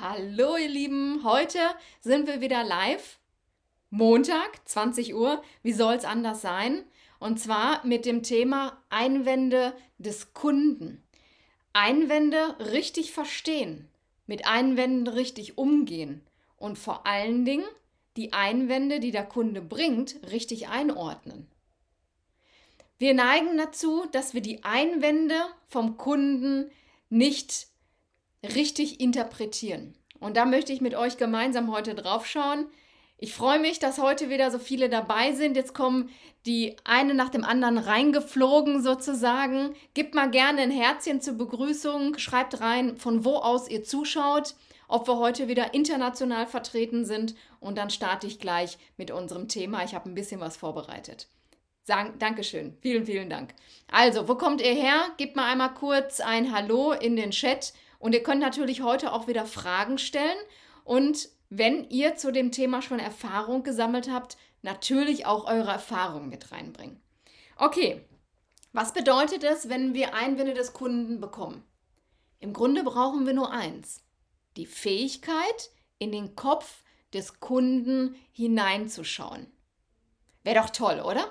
Hallo ihr Lieben, heute sind wir wieder live. Montag, 20 Uhr, wie soll es anders sein? Und zwar mit dem Thema Einwände des Kunden. Einwände richtig verstehen, mit Einwänden richtig umgehen und vor allen Dingen die Einwände, die der Kunde bringt, richtig einordnen. Wir neigen dazu, dass wir die Einwände vom Kunden nicht richtig interpretieren. Und da möchte ich mit euch gemeinsam heute drauf schauen. Ich freue mich, dass heute wieder so viele dabei sind. Jetzt kommen die eine nach dem anderen reingeflogen sozusagen. Gebt mal gerne ein Herzchen zur Begrüßung. Schreibt rein, von wo aus ihr zuschaut, ob wir heute wieder international vertreten sind. Und dann starte ich gleich mit unserem Thema. Ich habe ein bisschen was vorbereitet. Sagen, Dankeschön. Vielen, vielen Dank. Also, wo kommt ihr her? Gebt mal einmal kurz ein Hallo in den Chat und ihr könnt natürlich heute auch wieder Fragen stellen und wenn ihr zu dem Thema schon Erfahrung gesammelt habt, natürlich auch eure Erfahrungen mit reinbringen. Okay, was bedeutet es, wenn wir Einwände des Kunden bekommen? Im Grunde brauchen wir nur eins, die Fähigkeit, in den Kopf des Kunden hineinzuschauen. Wäre doch toll, oder?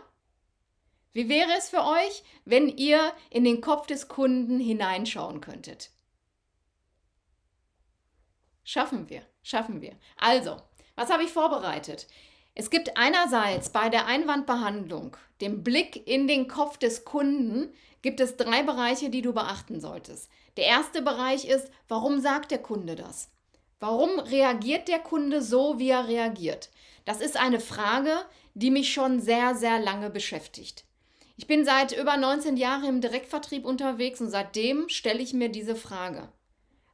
Wie wäre es für euch, wenn ihr in den Kopf des Kunden hineinschauen könntet? Schaffen wir, schaffen wir. Also, was habe ich vorbereitet? Es gibt einerseits bei der Einwandbehandlung, dem Blick in den Kopf des Kunden, gibt es drei Bereiche, die du beachten solltest. Der erste Bereich ist, warum sagt der Kunde das? Warum reagiert der Kunde so, wie er reagiert? Das ist eine Frage, die mich schon sehr, sehr lange beschäftigt. Ich bin seit über 19 Jahren im Direktvertrieb unterwegs und seitdem stelle ich mir diese Frage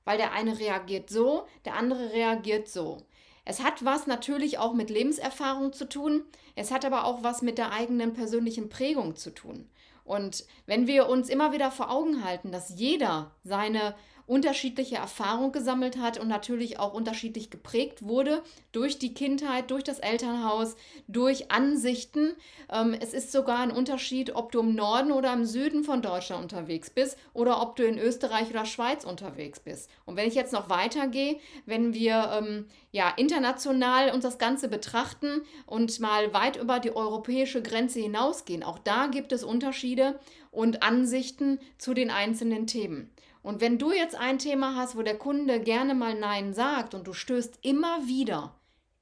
weil der eine reagiert so, der andere reagiert so. Es hat was natürlich auch mit Lebenserfahrung zu tun, es hat aber auch was mit der eigenen persönlichen Prägung zu tun. Und wenn wir uns immer wieder vor Augen halten, dass jeder seine unterschiedliche Erfahrung gesammelt hat und natürlich auch unterschiedlich geprägt wurde durch die Kindheit, durch das Elternhaus, durch Ansichten. Ähm, es ist sogar ein Unterschied, ob du im Norden oder im Süden von Deutschland unterwegs bist oder ob du in Österreich oder Schweiz unterwegs bist. Und wenn ich jetzt noch weitergehe, wenn wir ähm, ja international uns das Ganze betrachten und mal weit über die europäische Grenze hinausgehen, auch da gibt es Unterschiede und Ansichten zu den einzelnen Themen. Und wenn du jetzt ein Thema hast, wo der Kunde gerne mal Nein sagt und du stößt immer wieder,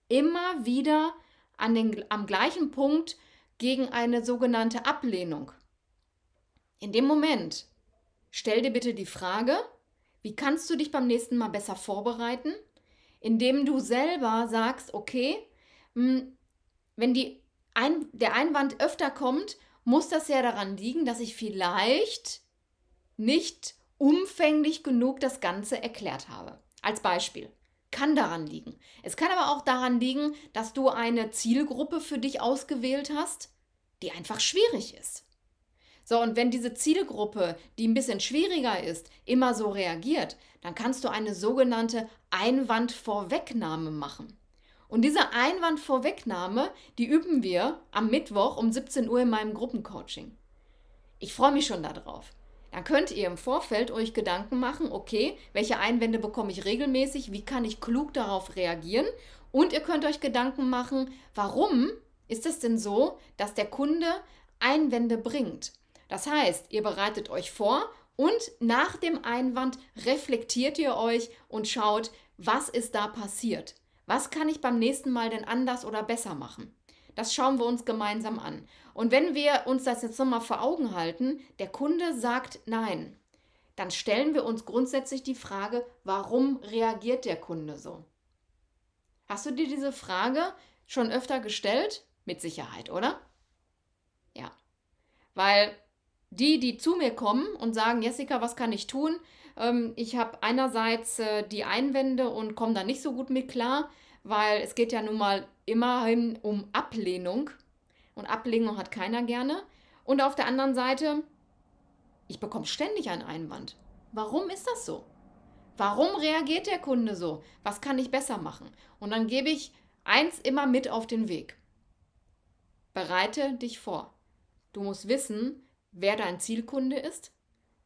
immer wieder an den, am gleichen Punkt gegen eine sogenannte Ablehnung. In dem Moment stell dir bitte die Frage, wie kannst du dich beim nächsten Mal besser vorbereiten, indem du selber sagst, okay, hm, wenn die ein, der Einwand öfter kommt, muss das ja daran liegen, dass ich vielleicht nicht umfänglich genug das Ganze erklärt habe. Als Beispiel. Kann daran liegen. Es kann aber auch daran liegen, dass du eine Zielgruppe für dich ausgewählt hast, die einfach schwierig ist. So, und wenn diese Zielgruppe, die ein bisschen schwieriger ist, immer so reagiert, dann kannst du eine sogenannte Einwandvorwegnahme machen. Und diese Einwandvorwegnahme, die üben wir am Mittwoch um 17 Uhr in meinem Gruppencoaching. Ich freue mich schon darauf dann könnt ihr im Vorfeld euch Gedanken machen, okay, welche Einwände bekomme ich regelmäßig, wie kann ich klug darauf reagieren und ihr könnt euch Gedanken machen, warum ist es denn so, dass der Kunde Einwände bringt. Das heißt, ihr bereitet euch vor und nach dem Einwand reflektiert ihr euch und schaut, was ist da passiert? Was kann ich beim nächsten Mal denn anders oder besser machen? Das schauen wir uns gemeinsam an. Und wenn wir uns das jetzt nochmal vor Augen halten, der Kunde sagt nein, dann stellen wir uns grundsätzlich die Frage, warum reagiert der Kunde so? Hast du dir diese Frage schon öfter gestellt? Mit Sicherheit, oder? Ja. Weil die, die zu mir kommen und sagen, Jessica, was kann ich tun? Ähm, ich habe einerseits äh, die Einwände und komme da nicht so gut mit klar, weil es geht ja nun mal immerhin um Ablehnung. Und Ablehnung hat keiner gerne. Und auf der anderen Seite, ich bekomme ständig einen Einwand. Warum ist das so? Warum reagiert der Kunde so? Was kann ich besser machen? Und dann gebe ich eins immer mit auf den Weg. Bereite dich vor. Du musst wissen, wer dein Zielkunde ist.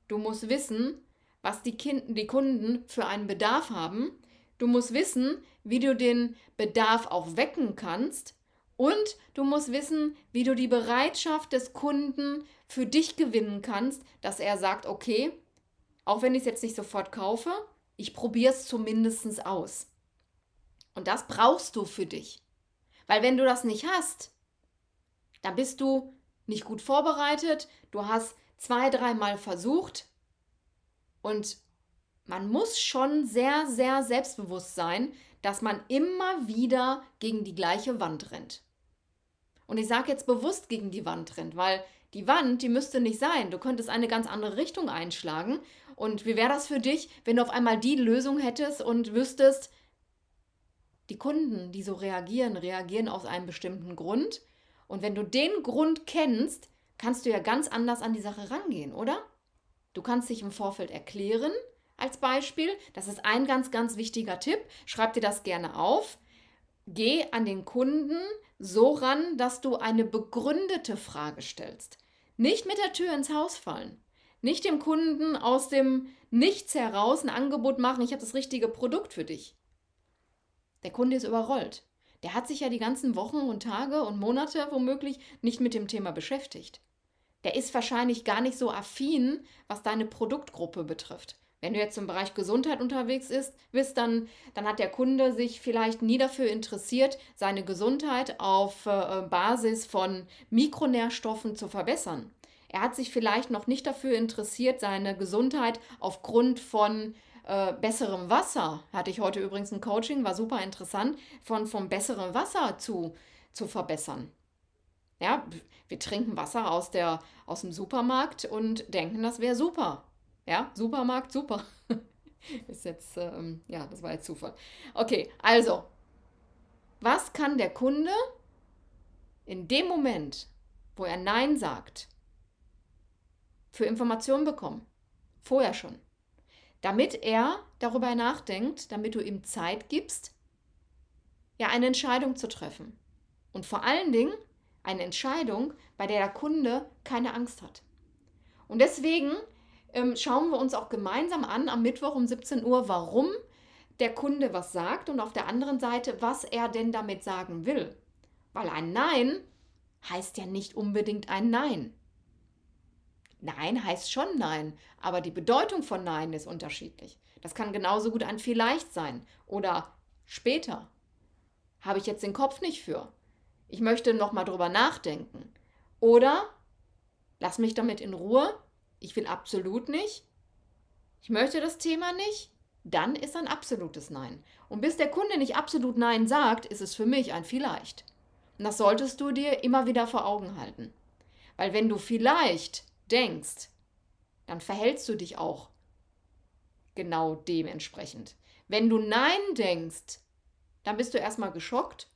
Du musst wissen, was die, kind die Kunden für einen Bedarf haben. Du musst wissen, wie du den Bedarf auch wecken kannst. Und du musst wissen, wie du die Bereitschaft des Kunden für dich gewinnen kannst, dass er sagt, okay, auch wenn ich es jetzt nicht sofort kaufe, ich probiere es zumindest aus. Und das brauchst du für dich. Weil wenn du das nicht hast, dann bist du nicht gut vorbereitet, du hast zwei, dreimal versucht und man muss schon sehr, sehr selbstbewusst sein, dass man immer wieder gegen die gleiche Wand rennt. Und ich sage jetzt bewusst gegen die Wand rennt, weil die Wand, die müsste nicht sein. Du könntest eine ganz andere Richtung einschlagen. Und wie wäre das für dich, wenn du auf einmal die Lösung hättest und wüsstest, die Kunden, die so reagieren, reagieren aus einem bestimmten Grund. Und wenn du den Grund kennst, kannst du ja ganz anders an die Sache rangehen, oder? Du kannst dich im Vorfeld erklären, als Beispiel. Das ist ein ganz, ganz wichtiger Tipp. Schreib dir das gerne auf. Geh an den Kunden so ran, dass du eine begründete Frage stellst. Nicht mit der Tür ins Haus fallen. Nicht dem Kunden aus dem Nichts heraus ein Angebot machen, ich habe das richtige Produkt für dich. Der Kunde ist überrollt. Der hat sich ja die ganzen Wochen und Tage und Monate womöglich nicht mit dem Thema beschäftigt. Der ist wahrscheinlich gar nicht so affin, was deine Produktgruppe betrifft. Wenn du jetzt im Bereich Gesundheit unterwegs ist, bist, dann, dann hat der Kunde sich vielleicht nie dafür interessiert, seine Gesundheit auf äh, Basis von Mikronährstoffen zu verbessern. Er hat sich vielleicht noch nicht dafür interessiert, seine Gesundheit aufgrund von äh, besserem Wasser, hatte ich heute übrigens ein Coaching, war super interessant, von, von besserem Wasser zu, zu verbessern. Ja, wir trinken Wasser aus, der, aus dem Supermarkt und denken, das wäre super. Ja, Supermarkt, super. Ist jetzt, ähm, ja, das war jetzt Zufall. Okay, also, was kann der Kunde in dem Moment, wo er Nein sagt, für Informationen bekommen? Vorher schon. Damit er darüber nachdenkt, damit du ihm Zeit gibst, ja, eine Entscheidung zu treffen. Und vor allen Dingen eine Entscheidung, bei der der Kunde keine Angst hat. Und deswegen ähm, schauen wir uns auch gemeinsam an am Mittwoch um 17 Uhr, warum der Kunde was sagt und auf der anderen Seite, was er denn damit sagen will. Weil ein Nein heißt ja nicht unbedingt ein Nein. Nein heißt schon Nein, aber die Bedeutung von Nein ist unterschiedlich. Das kann genauso gut ein vielleicht sein oder später. Habe ich jetzt den Kopf nicht für. Ich möchte nochmal drüber nachdenken. Oder lass mich damit in Ruhe, ich will absolut nicht, ich möchte das Thema nicht, dann ist ein absolutes Nein. Und bis der Kunde nicht absolut Nein sagt, ist es für mich ein Vielleicht. Und das solltest du dir immer wieder vor Augen halten. Weil wenn du vielleicht denkst, dann verhältst du dich auch genau dementsprechend. Wenn du Nein denkst, dann bist du erstmal geschockt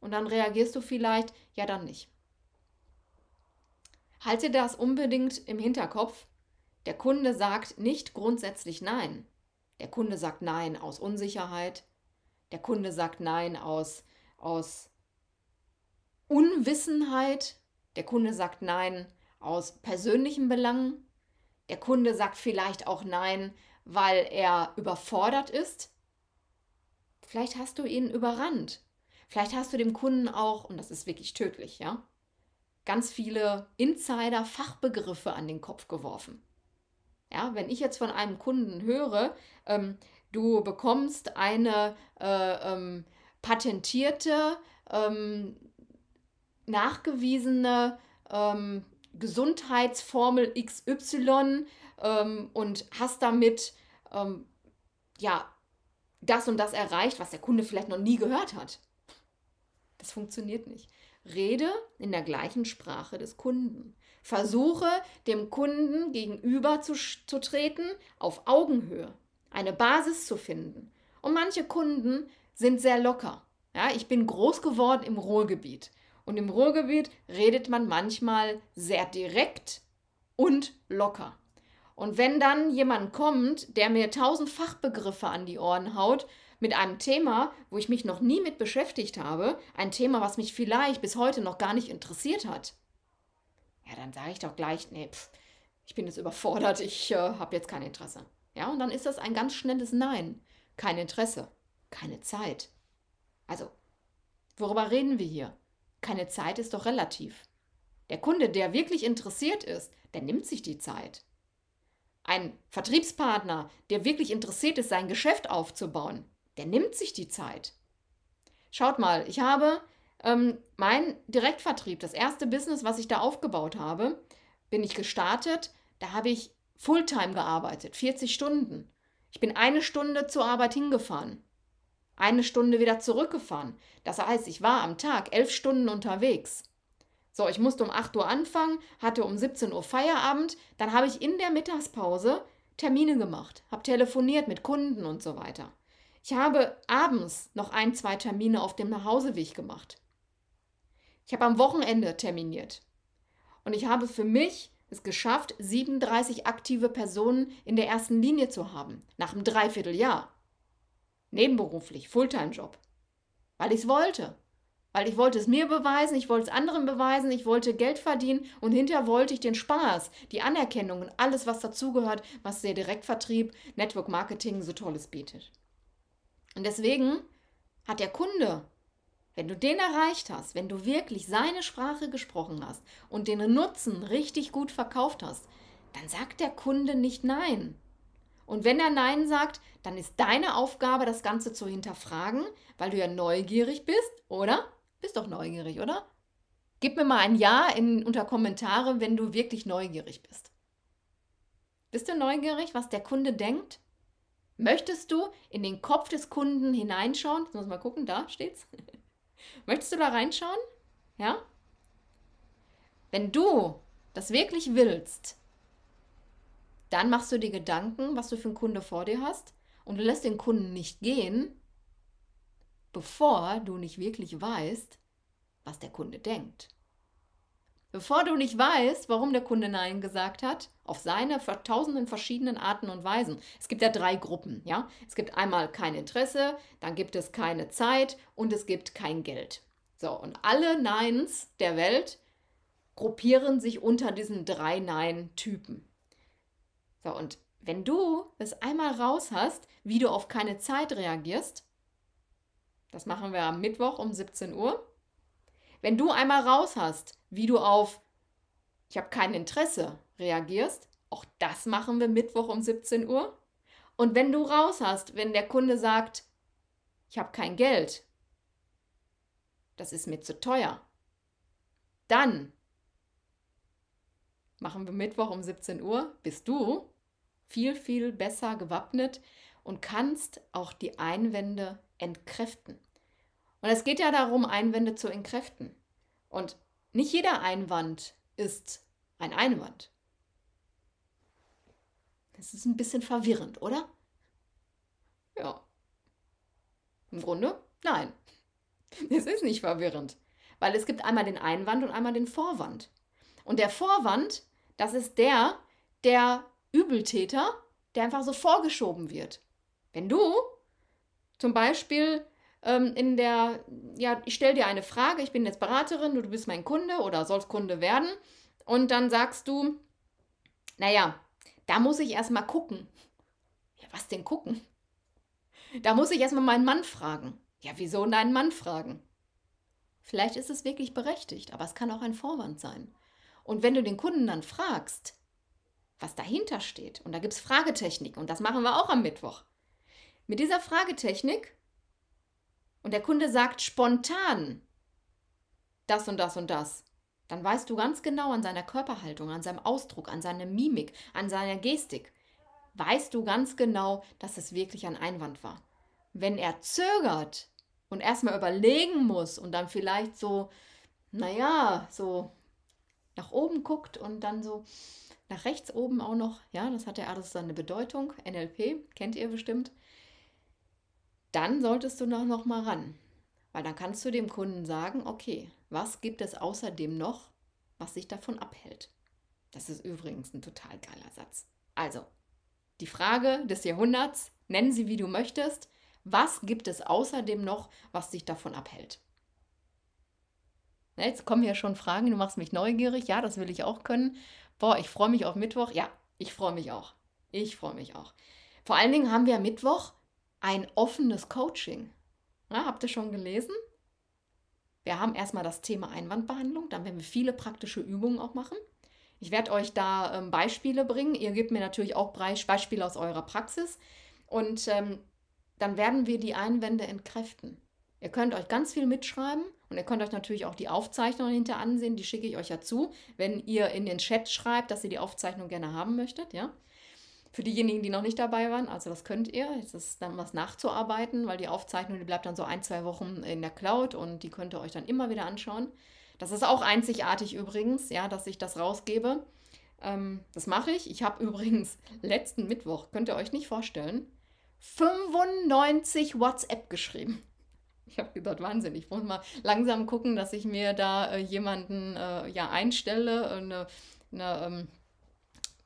und dann reagierst du vielleicht, ja dann nicht. Halte das unbedingt im Hinterkopf, der Kunde sagt nicht grundsätzlich Nein. Der Kunde sagt Nein aus Unsicherheit. Der Kunde sagt Nein aus, aus Unwissenheit. Der Kunde sagt Nein aus persönlichen Belangen. Der Kunde sagt vielleicht auch Nein, weil er überfordert ist. Vielleicht hast du ihn überrannt. Vielleicht hast du dem Kunden auch, und das ist wirklich tödlich, ja, ganz viele Insider-Fachbegriffe an den Kopf geworfen. Ja, wenn ich jetzt von einem Kunden höre, ähm, du bekommst eine äh, ähm, patentierte, ähm, nachgewiesene ähm, Gesundheitsformel XY ähm, und hast damit ähm, ja das und das erreicht, was der Kunde vielleicht noch nie gehört hat. Das funktioniert nicht. Rede in der gleichen Sprache des Kunden. Versuche, dem Kunden gegenüber zu, zu treten, auf Augenhöhe, eine Basis zu finden. Und manche Kunden sind sehr locker. Ja, ich bin groß geworden im Ruhrgebiet. Und im Ruhrgebiet redet man manchmal sehr direkt und locker. Und wenn dann jemand kommt, der mir tausend Fachbegriffe an die Ohren haut, mit einem Thema, wo ich mich noch nie mit beschäftigt habe, ein Thema, was mich vielleicht bis heute noch gar nicht interessiert hat, dann sage ich doch gleich, nee, pff, ich bin jetzt überfordert, ich äh, habe jetzt kein Interesse. Ja, und dann ist das ein ganz schnelles Nein. Kein Interesse, keine Zeit. Also, worüber reden wir hier? Keine Zeit ist doch relativ. Der Kunde, der wirklich interessiert ist, der nimmt sich die Zeit. Ein Vertriebspartner, der wirklich interessiert ist, sein Geschäft aufzubauen, der nimmt sich die Zeit. Schaut mal, ich habe ähm, mein Direktvertrieb, das erste Business, was ich da aufgebaut habe, bin ich gestartet. Da habe ich Fulltime gearbeitet, 40 Stunden. Ich bin eine Stunde zur Arbeit hingefahren, eine Stunde wieder zurückgefahren. Das heißt, ich war am Tag elf Stunden unterwegs. So, ich musste um 8 Uhr anfangen, hatte um 17 Uhr Feierabend, dann habe ich in der Mittagspause Termine gemacht, habe telefoniert mit Kunden und so weiter. Ich habe abends noch ein, zwei Termine auf dem Nachhauseweg gemacht. Ich habe am Wochenende terminiert. Und ich habe für mich es geschafft, 37 aktive Personen in der ersten Linie zu haben, nach einem Dreivierteljahr. Nebenberuflich, Fulltime-Job. Weil ich es wollte. Weil ich wollte es mir beweisen, ich wollte es anderen beweisen, ich wollte Geld verdienen und hinterher wollte ich den Spaß, die Anerkennung und alles, was dazugehört, was der Direktvertrieb, Network Marketing so tolles bietet. Und deswegen hat der Kunde wenn du den erreicht hast, wenn du wirklich seine Sprache gesprochen hast und den Nutzen richtig gut verkauft hast, dann sagt der Kunde nicht Nein. Und wenn er Nein sagt, dann ist deine Aufgabe, das Ganze zu hinterfragen, weil du ja neugierig bist, oder? Bist doch neugierig, oder? Gib mir mal ein Ja in, unter Kommentare, wenn du wirklich neugierig bist. Bist du neugierig, was der Kunde denkt? Möchtest du in den Kopf des Kunden hineinschauen? Jetzt muss mal gucken, da steht's. Möchtest du da reinschauen? Ja? Wenn du das wirklich willst, dann machst du dir Gedanken, was du für einen Kunde vor dir hast und du lässt den Kunden nicht gehen, bevor du nicht wirklich weißt, was der Kunde denkt. Bevor du nicht weißt, warum der Kunde Nein gesagt hat, auf seine tausenden verschiedenen Arten und Weisen. Es gibt ja drei Gruppen, ja. Es gibt einmal kein Interesse, dann gibt es keine Zeit und es gibt kein Geld. So, und alle Neins der Welt gruppieren sich unter diesen drei Nein-Typen. So, und wenn du es einmal raus hast, wie du auf keine Zeit reagierst, das machen wir am Mittwoch um 17 Uhr, wenn du einmal raus hast, wie du auf ich habe kein Interesse reagierst. Auch das machen wir Mittwoch um 17 Uhr. Und wenn du raus hast, wenn der Kunde sagt, ich habe kein Geld, das ist mir zu teuer, dann machen wir Mittwoch um 17 Uhr, bist du viel, viel besser gewappnet und kannst auch die Einwände entkräften. Und es geht ja darum, Einwände zu entkräften. Und nicht jeder Einwand ist ein Einwand. Das ist ein bisschen verwirrend, oder? Ja. Im Grunde, nein. Es ist nicht verwirrend, weil es gibt einmal den Einwand und einmal den Vorwand. Und der Vorwand, das ist der, der Übeltäter, der einfach so vorgeschoben wird. Wenn du zum Beispiel ähm, in der, ja, ich stelle dir eine Frage, ich bin jetzt Beraterin, du, bist mein Kunde oder sollst Kunde werden. Und dann sagst du, naja, da muss ich erstmal gucken. Ja, was denn gucken? Da muss ich erstmal meinen Mann fragen. Ja, wieso deinen Mann fragen? Vielleicht ist es wirklich berechtigt, aber es kann auch ein Vorwand sein. Und wenn du den Kunden dann fragst, was dahinter steht, und da gibt es Fragetechnik, und das machen wir auch am Mittwoch. Mit dieser Fragetechnik und der Kunde sagt spontan das und das und das, dann weißt du ganz genau an seiner Körperhaltung, an seinem Ausdruck, an seiner Mimik, an seiner Gestik, weißt du ganz genau, dass es wirklich ein Einwand war. Wenn er zögert und erstmal überlegen muss und dann vielleicht so, naja, so nach oben guckt und dann so nach rechts oben auch noch, ja, das hat ja alles seine Bedeutung, NLP, kennt ihr bestimmt, dann solltest du noch, noch mal ran. Weil dann kannst du dem Kunden sagen, okay, was gibt es außerdem noch, was sich davon abhält? Das ist übrigens ein total geiler Satz. Also, die Frage des Jahrhunderts, nennen sie wie du möchtest, was gibt es außerdem noch, was dich davon abhält? jetzt kommen hier schon Fragen, du machst mich neugierig, ja, das will ich auch können. Boah, ich freue mich auf Mittwoch, ja, ich freue mich auch. Ich freue mich auch. Vor allen Dingen haben wir Mittwoch ein offenes Coaching. Na, habt ihr schon gelesen? Wir haben erstmal das Thema Einwandbehandlung, dann werden wir viele praktische Übungen auch machen. Ich werde euch da ähm, Beispiele bringen. Ihr gebt mir natürlich auch Beispiele aus eurer Praxis. Und ähm, dann werden wir die Einwände entkräften. Ihr könnt euch ganz viel mitschreiben und ihr könnt euch natürlich auch die Aufzeichnungen hinter ansehen. Die schicke ich euch ja zu, wenn ihr in den Chat schreibt, dass ihr die Aufzeichnung gerne haben möchtet. Ja? Für diejenigen, die noch nicht dabei waren, also das könnt ihr. Es ist dann was nachzuarbeiten, weil die Aufzeichnung, die bleibt dann so ein, zwei Wochen in der Cloud und die könnt ihr euch dann immer wieder anschauen. Das ist auch einzigartig übrigens, ja, dass ich das rausgebe. Ähm, das mache ich. Ich habe übrigens letzten Mittwoch, könnt ihr euch nicht vorstellen, 95 WhatsApp geschrieben. Ich habe gesagt, Wahnsinn, ich muss mal langsam gucken, dass ich mir da äh, jemanden äh, ja einstelle, eine, äh, eine ähm,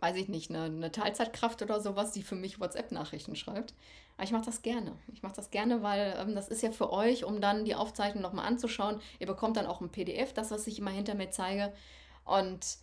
weiß ich nicht, eine, eine Teilzeitkraft oder sowas, die für mich WhatsApp-Nachrichten schreibt. Aber ich mache das gerne. Ich mache das gerne, weil ähm, das ist ja für euch, um dann die Aufzeichnung nochmal anzuschauen. Ihr bekommt dann auch ein PDF, das, was ich immer hinter mir zeige. Und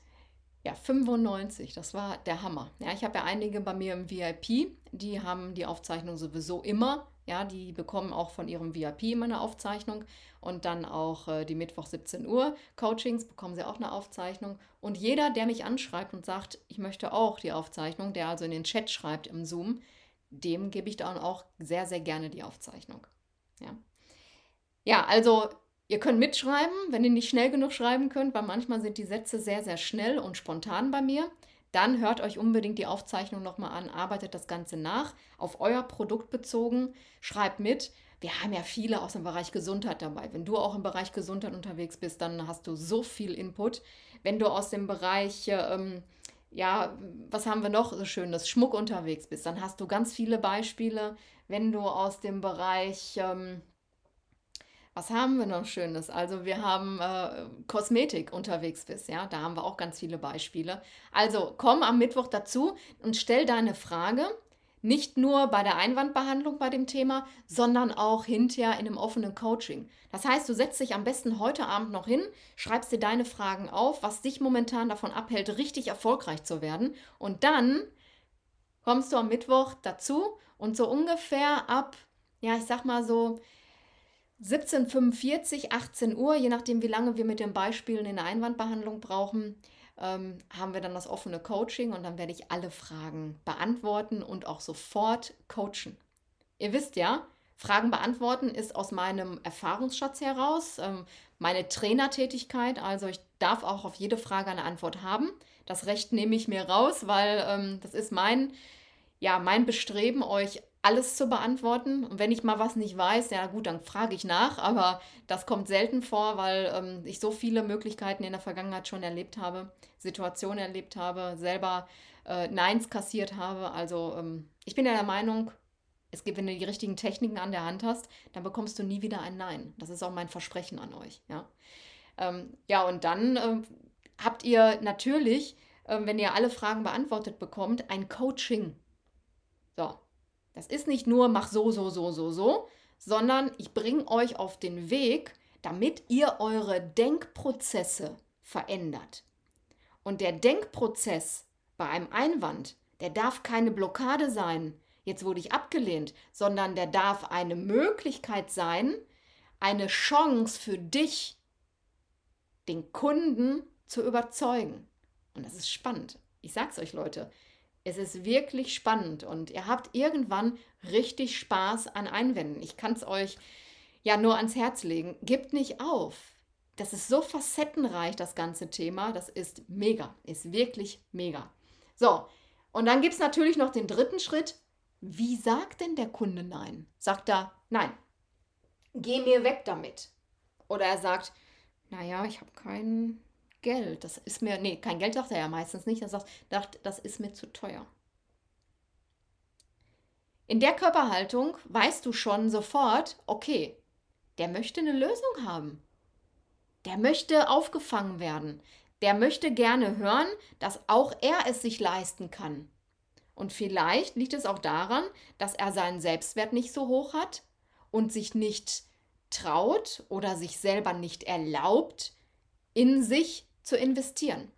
ja, 95, das war der Hammer. Ja, ich habe ja einige bei mir im VIP, die haben die Aufzeichnung sowieso immer ja, die bekommen auch von ihrem VIP immer eine Aufzeichnung und dann auch äh, die Mittwoch 17 Uhr Coachings bekommen sie auch eine Aufzeichnung. Und jeder, der mich anschreibt und sagt, ich möchte auch die Aufzeichnung, der also in den Chat schreibt im Zoom, dem gebe ich dann auch sehr, sehr gerne die Aufzeichnung. Ja, ja also Ihr könnt mitschreiben, wenn ihr nicht schnell genug schreiben könnt, weil manchmal sind die Sätze sehr, sehr schnell und spontan bei mir dann hört euch unbedingt die Aufzeichnung nochmal an, arbeitet das Ganze nach, auf euer Produkt bezogen, schreibt mit. Wir haben ja viele aus dem Bereich Gesundheit dabei. Wenn du auch im Bereich Gesundheit unterwegs bist, dann hast du so viel Input. Wenn du aus dem Bereich, ähm, ja, was haben wir noch so schönes, Schmuck unterwegs bist, dann hast du ganz viele Beispiele. Wenn du aus dem Bereich... Ähm, was haben wir noch Schönes? Also wir haben äh, Kosmetik unterwegs bis, ja, da haben wir auch ganz viele Beispiele. Also komm am Mittwoch dazu und stell deine Frage nicht nur bei der Einwandbehandlung bei dem Thema, sondern auch hinterher in einem offenen Coaching. Das heißt, du setzt dich am besten heute Abend noch hin, schreibst dir deine Fragen auf, was dich momentan davon abhält, richtig erfolgreich zu werden. Und dann kommst du am Mittwoch dazu und so ungefähr ab, ja, ich sag mal so, 1745, 18 Uhr, je nachdem, wie lange wir mit den Beispielen in der Einwandbehandlung brauchen, ähm, haben wir dann das offene Coaching und dann werde ich alle Fragen beantworten und auch sofort coachen. Ihr wisst ja, Fragen beantworten ist aus meinem Erfahrungsschatz heraus ähm, meine Trainertätigkeit. Also ich darf auch auf jede Frage eine Antwort haben. Das Recht nehme ich mir raus, weil ähm, das ist mein, ja, mein Bestreben, euch alles zu beantworten. Und wenn ich mal was nicht weiß, ja gut, dann frage ich nach. Aber das kommt selten vor, weil ähm, ich so viele Möglichkeiten in der Vergangenheit schon erlebt habe, Situationen erlebt habe, selber äh, Neins kassiert habe. Also ähm, ich bin ja der Meinung, es gibt, wenn du die richtigen Techniken an der Hand hast, dann bekommst du nie wieder ein Nein. Das ist auch mein Versprechen an euch. Ja, ähm, ja und dann ähm, habt ihr natürlich, äh, wenn ihr alle Fragen beantwortet bekommt, ein Coaching das ist nicht nur, mach so, so, so, so, so, sondern ich bringe euch auf den Weg, damit ihr eure Denkprozesse verändert. Und der Denkprozess bei einem Einwand, der darf keine Blockade sein, jetzt wurde ich abgelehnt, sondern der darf eine Möglichkeit sein, eine Chance für dich, den Kunden zu überzeugen. Und das ist spannend. Ich sag's euch, Leute, es ist wirklich spannend und ihr habt irgendwann richtig Spaß an Einwänden. Ich kann es euch ja nur ans Herz legen. Gebt nicht auf. Das ist so facettenreich, das ganze Thema. Das ist mega, ist wirklich mega. So, und dann gibt es natürlich noch den dritten Schritt. Wie sagt denn der Kunde Nein? Sagt er Nein, geh mir weg damit. Oder er sagt, naja, ich habe keinen Geld, das ist mir, nee, kein Geld sagt er ja meistens nicht, er sagt, das ist mir zu teuer. In der Körperhaltung weißt du schon sofort, okay, der möchte eine Lösung haben. Der möchte aufgefangen werden. Der möchte gerne hören, dass auch er es sich leisten kann. Und vielleicht liegt es auch daran, dass er seinen Selbstwert nicht so hoch hat und sich nicht traut oder sich selber nicht erlaubt, in sich zu investieren.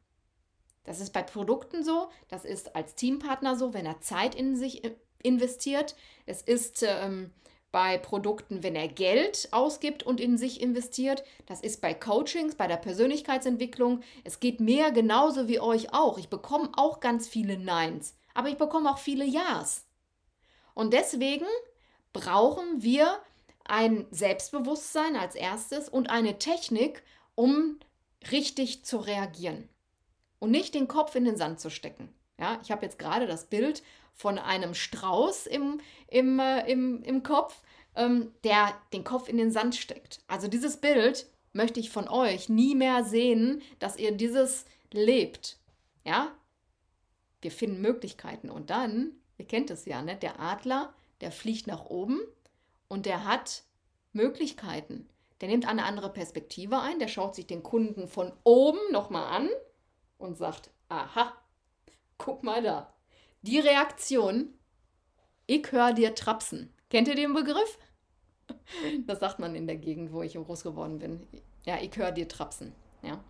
Das ist bei Produkten so, das ist als Teampartner so, wenn er Zeit in sich äh, investiert. Es ist ähm, bei Produkten, wenn er Geld ausgibt und in sich investiert. Das ist bei Coachings, bei der Persönlichkeitsentwicklung. Es geht mir genauso wie euch auch. Ich bekomme auch ganz viele Neins, aber ich bekomme auch viele Ja's. Und deswegen brauchen wir ein Selbstbewusstsein als erstes und eine Technik, um richtig zu reagieren und nicht den Kopf in den Sand zu stecken. Ja, ich habe jetzt gerade das Bild von einem Strauß im, im, äh, im, im Kopf, ähm, der den Kopf in den Sand steckt. Also dieses Bild möchte ich von euch nie mehr sehen, dass ihr dieses lebt. Ja? Wir finden Möglichkeiten und dann, ihr kennt es ja, ne? der Adler, der fliegt nach oben und der hat Möglichkeiten. Der nimmt eine andere Perspektive ein, der schaut sich den Kunden von oben nochmal an und sagt, aha, guck mal da. Die Reaktion, ich höre dir trapsen. Kennt ihr den Begriff? Das sagt man in der Gegend, wo ich groß geworden bin. Ja, ich höre dir trapsen. Ja.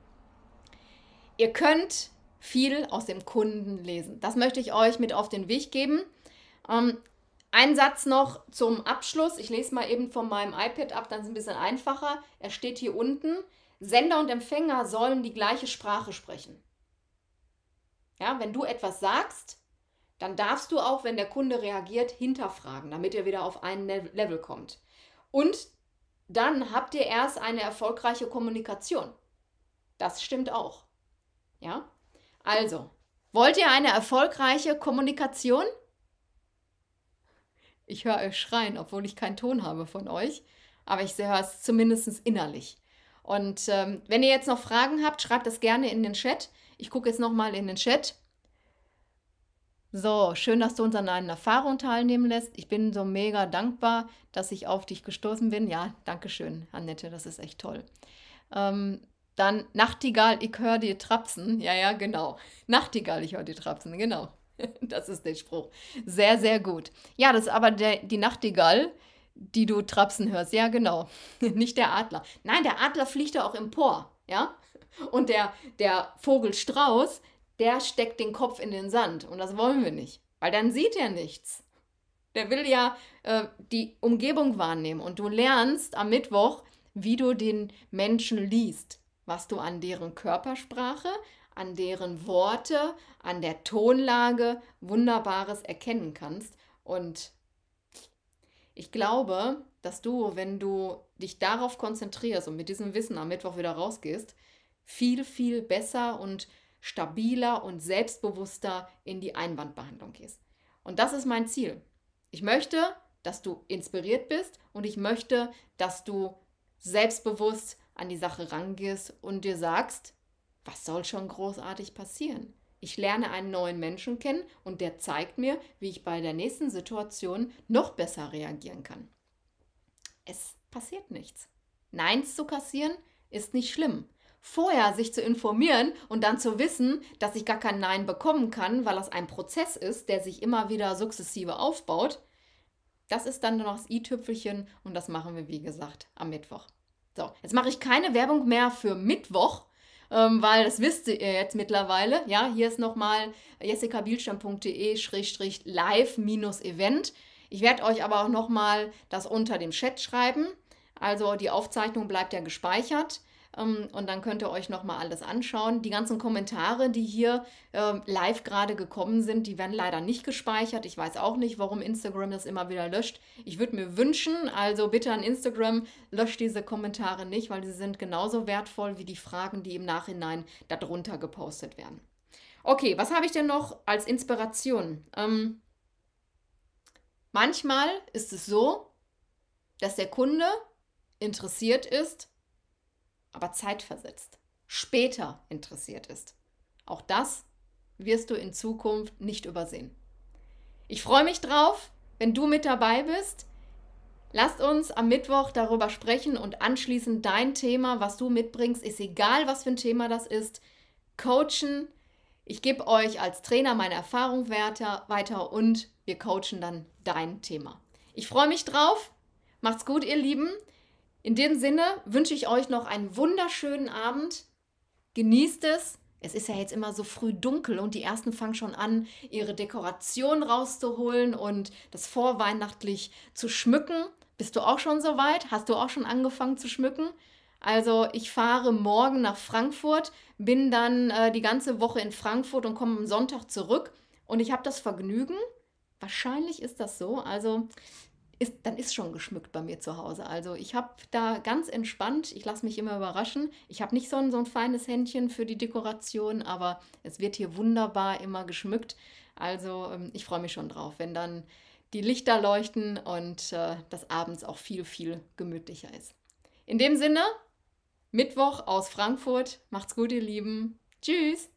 Ihr könnt viel aus dem Kunden lesen. Das möchte ich euch mit auf den Weg geben. Ähm, ein Satz noch zum Abschluss. Ich lese mal eben von meinem iPad ab, dann ist es ein bisschen einfacher. Er steht hier unten. Sender und Empfänger sollen die gleiche Sprache sprechen. Ja, wenn du etwas sagst, dann darfst du auch, wenn der Kunde reagiert, hinterfragen, damit er wieder auf ein Level kommt. Und dann habt ihr erst eine erfolgreiche Kommunikation. Das stimmt auch. Ja? Also, wollt ihr eine erfolgreiche Kommunikation? Ich höre euch schreien, obwohl ich keinen Ton habe von euch, aber ich höre es zumindest innerlich. Und ähm, wenn ihr jetzt noch Fragen habt, schreibt das gerne in den Chat. Ich gucke jetzt nochmal in den Chat. So, schön, dass du uns an deinen Erfahrungen teilnehmen lässt. Ich bin so mega dankbar, dass ich auf dich gestoßen bin. Ja, danke schön, Annette, das ist echt toll. Ähm, dann Nachtigall, ich höre dir trapsen. Ja, ja, genau. Nachtigall, ich höre dir trapsen, genau. Das ist der Spruch. Sehr, sehr gut. Ja, das ist aber der, die Nachtigall, die du trapsen hörst. Ja, genau. Nicht der Adler. Nein, der Adler fliegt ja auch empor, ja? Und der, der Vogelstrauß, der steckt den Kopf in den Sand. Und das wollen wir nicht, weil dann sieht er nichts. Der will ja äh, die Umgebung wahrnehmen. Und du lernst am Mittwoch, wie du den Menschen liest, was du an deren Körpersprache, an deren Worte, an der Tonlage Wunderbares erkennen kannst. Und ich glaube, dass du, wenn du dich darauf konzentrierst und mit diesem Wissen am Mittwoch wieder rausgehst, viel, viel besser und stabiler und selbstbewusster in die Einwandbehandlung gehst. Und das ist mein Ziel. Ich möchte, dass du inspiriert bist und ich möchte, dass du selbstbewusst an die Sache rangehst und dir sagst, was soll schon großartig passieren? Ich lerne einen neuen Menschen kennen und der zeigt mir, wie ich bei der nächsten Situation noch besser reagieren kann. Es passiert nichts. Neins zu kassieren ist nicht schlimm. Vorher sich zu informieren und dann zu wissen, dass ich gar kein Nein bekommen kann, weil das ein Prozess ist, der sich immer wieder sukzessive aufbaut, das ist dann noch das i-Tüpfelchen und das machen wir, wie gesagt, am Mittwoch. So, jetzt mache ich keine Werbung mehr für Mittwoch, ähm, weil das wisst ihr jetzt mittlerweile. Ja, hier ist nochmal jessikabielstein.de-live-event. Ich werde euch aber auch nochmal das unter dem Chat schreiben. Also die Aufzeichnung bleibt ja gespeichert. Ähm, und dann könnt ihr euch nochmal alles anschauen. Die ganzen Kommentare, die hier ähm, live gerade gekommen sind, die werden leider nicht gespeichert. Ich weiß auch nicht, warum Instagram das immer wieder löscht. Ich würde mir wünschen, also bitte an Instagram, löscht diese Kommentare nicht, weil sie sind genauso wertvoll wie die Fragen, die im Nachhinein darunter gepostet werden. Okay, was habe ich denn noch als Inspiration? Ähm, manchmal ist es so, dass der Kunde interessiert ist, aber zeitversetzt, später interessiert ist. Auch das wirst du in Zukunft nicht übersehen. Ich freue mich drauf, wenn du mit dabei bist. Lasst uns am Mittwoch darüber sprechen und anschließend dein Thema, was du mitbringst, ist egal, was für ein Thema das ist, coachen. Ich gebe euch als Trainer meine Erfahrung weiter und wir coachen dann dein Thema. Ich freue mich drauf. Macht's gut, ihr Lieben. In dem Sinne wünsche ich euch noch einen wunderschönen Abend. Genießt es. Es ist ja jetzt immer so früh dunkel und die ersten fangen schon an, ihre Dekoration rauszuholen und das vorweihnachtlich zu schmücken. Bist du auch schon so weit? Hast du auch schon angefangen zu schmücken? Also ich fahre morgen nach Frankfurt, bin dann äh, die ganze Woche in Frankfurt und komme am Sonntag zurück und ich habe das Vergnügen. Wahrscheinlich ist das so. Also ist, dann ist schon geschmückt bei mir zu Hause. Also ich habe da ganz entspannt, ich lasse mich immer überraschen. Ich habe nicht so ein, so ein feines Händchen für die Dekoration, aber es wird hier wunderbar immer geschmückt. Also ähm, ich freue mich schon drauf, wenn dann die Lichter leuchten und äh, das abends auch viel, viel gemütlicher ist. In dem Sinne, Mittwoch aus Frankfurt. Macht's gut, ihr Lieben. Tschüss.